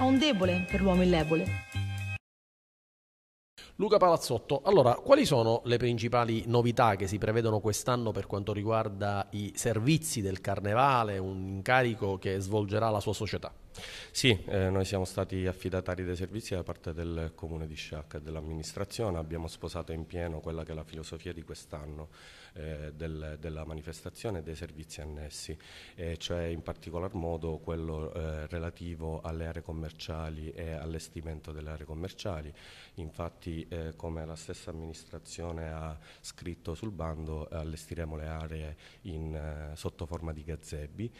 ha un debole per l'uomo illebole. Luca Palazzotto, allora quali sono le principali novità che si prevedono quest'anno per quanto riguarda i servizi del carnevale, un incarico che svolgerà la sua società? Sì, eh, noi siamo stati affidatari dei servizi da parte del comune di Sciacca e dell'amministrazione, abbiamo sposato in pieno quella che è la filosofia di quest'anno eh, del, della manifestazione e dei servizi annessi, eh, cioè in particolar modo quello eh, relativo alle aree commerciali e all'estimento delle aree commerciali. Infatti, eh, come la stessa amministrazione ha scritto sul bando, allestiremo le aree in, eh, sotto forma di gazebi,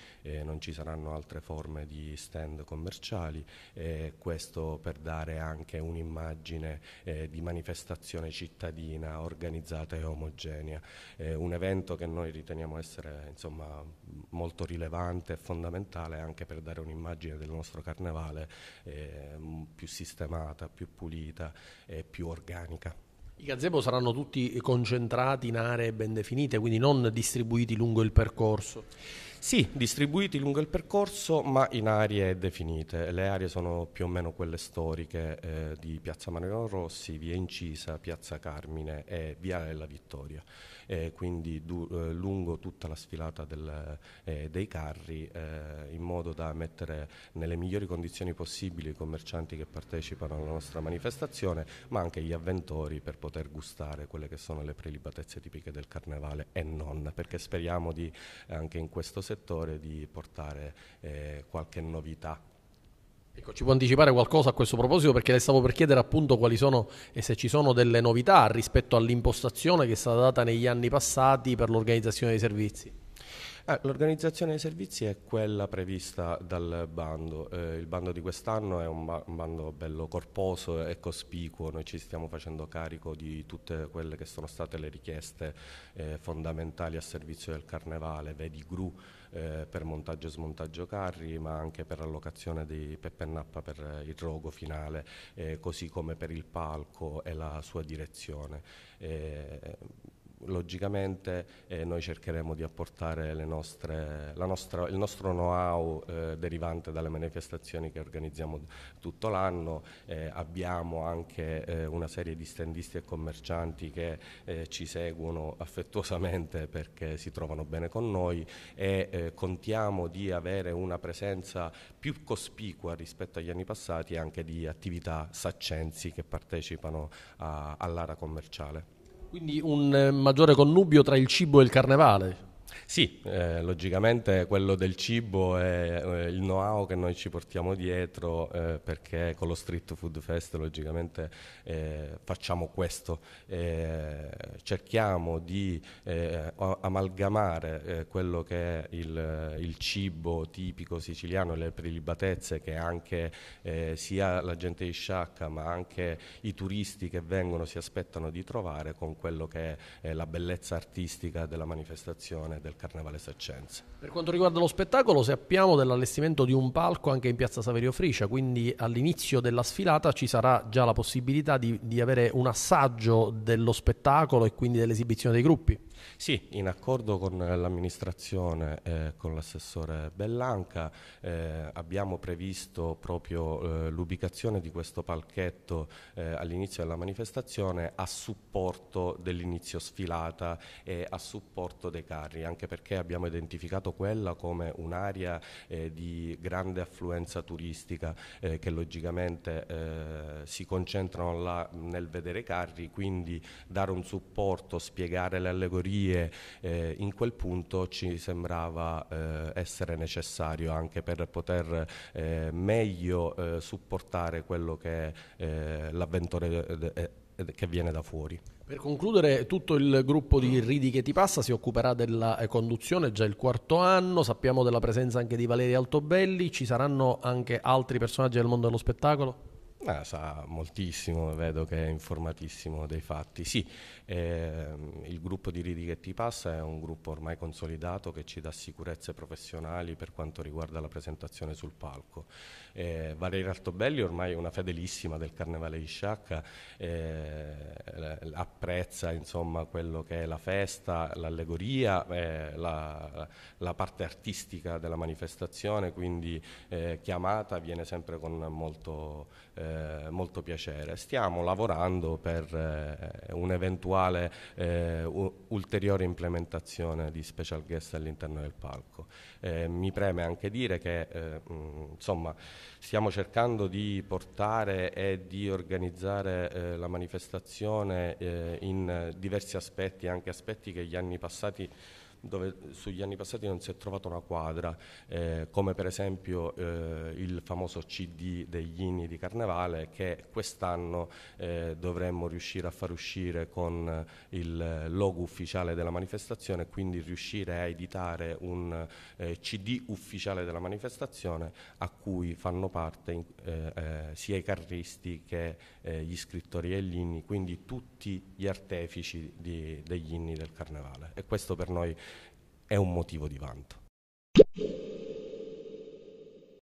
non ci saranno altre forme di stand brand commerciali, eh, questo per dare anche un'immagine eh, di manifestazione cittadina organizzata e omogenea. Eh, un evento che noi riteniamo essere insomma, molto rilevante e fondamentale anche per dare un'immagine del nostro carnevale eh, più sistemata, più pulita e più organica. I gazebo saranno tutti concentrati in aree ben definite, quindi non distribuiti lungo il percorso. Sì, distribuiti lungo il percorso, ma in aree definite. Le aree sono più o meno quelle storiche eh, di Piazza Mario Rossi, Via Incisa, Piazza Carmine e Via della Vittoria. Eh, quindi du, eh, lungo tutta la sfilata del, eh, dei carri eh, in modo da mettere nelle migliori condizioni possibili i commercianti che partecipano alla nostra manifestazione, ma anche gli avventori per poter gustare quelle che sono le prelibatezze tipiche del carnevale e non, perché speriamo di anche in questo settore di portare eh, qualche novità. Ecco, ci può anticipare qualcosa a questo proposito perché le stavo per chiedere appunto quali sono e se ci sono delle novità rispetto all'impostazione che è stata data negli anni passati per l'organizzazione dei servizi. Eh, l'organizzazione dei servizi è quella prevista dal bando. Eh, il bando di quest'anno è un, ba- un, bando bello corposo e cospicuo, noi ci stiamo facendo carico di tutte quelle che sono state le richieste eh, fondamentali a servizio del carnevale, vedi gru eh, per montaggio e smontaggio carri, ma anche per allocazione di Peppe Nappa per il rogo finale, eh, così come per il palco e la sua direzione. Eh, logicamente eh, noi cercheremo di apportare nostre, nostra, il nostro know-how eh, derivante dalle manifestazioni che organizziamo tutto l'anno, eh, abbiamo anche eh, una serie di standisti e commercianti che eh, ci seguono affettuosamente perché si trovano bene con noi e eh, contiamo di avere una presenza più cospicua rispetto agli anni passati anche di attività saccensi che partecipano all'ara commerciale. Quindi un eh, maggiore connubio tra il cibo e il carnevale. Sì, eh, logicamente quello del cibo è eh, il know-how che noi ci portiamo dietro eh, perché con lo Street Food Fest logicamente eh, facciamo questo, eh, cerchiamo di eh, amalgamare quello che è il, il, cibo tipico siciliano, le prelibatezze che anche sia la gente di Sciacca ma anche i turisti che vengono si aspettano di trovare con quello che è la bellezza artistica della manifestazione del Carnevale Saccense. Per quanto riguarda lo spettacolo sappiamo dell'allestimento di un palco anche in piazza Saverio Friscia, quindi all'inizio della sfilata ci sarà già la possibilità di, di avere un assaggio dello spettacolo e quindi dell'esibizione dei gruppi. Sì, in accordo con l'amministrazione e eh, con l'assessore Bellanca eh, abbiamo previsto proprio eh, l'ubicazione di questo palchetto eh, all'inizio della manifestazione a supporto dell'inizio sfilata e a supporto dei carri, anche perché abbiamo identificato quella come un'area eh, di grande affluenza turistica eh, che logicamente si concentrano là nel vedere i carri, quindi dare un supporto, spiegare le allegorie categorie, eh, in quel punto ci sembrava eh, essere necessario anche per poter eh, meglio eh, supportare quello che è eh, l'avventore eh, che viene da fuori. Per concludere, tutto il gruppo di Ridi che ti passa si occuperà della conduzione già il quarto anno, sappiamo della presenza anche di Valeria Altobelli, ci saranno anche altri personaggi del mondo dello spettacolo? Ah, sa moltissimo, vedo che è informatissimo dei fatti. Sì, ehm, il gruppo di Ridi che ti passa è un gruppo ormai consolidato che ci dà sicurezze professionali per quanto riguarda la presentazione sul palco. Eh, Valeria Altobelli ormai è una fedelissima del Carnevale di Sciacca, eh, apprezza insomma, quello che è la festa, l'allegoria, eh, la, la, parte artistica della manifestazione, quindi eh, chiamata viene sempre con molto... Eh, eh, molto piacere. Stiamo lavorando per eh, un'eventuale eh, ulteriore implementazione di special guest all'interno del palco. Eh, mi preme anche dire che mh, insomma, stiamo cercando di portare e di organizzare la manifestazione in diversi aspetti, anche aspetti che gli anni passati dove sugli anni passati non si è trovata una quadra, eh, come per esempio eh, il famoso CD degli inni di Carnevale che quest'anno eh, dovremmo riuscire a far uscire con il logo ufficiale della manifestazione, quindi riuscire a editare un eh, CD ufficiale della manifestazione a cui fanno parte in, eh, eh, sia i carristi che gli scrittori e gli inni, quindi tutti gli artefici di, degli inni del Carnevale. E questo per noi è un motivo di vanto.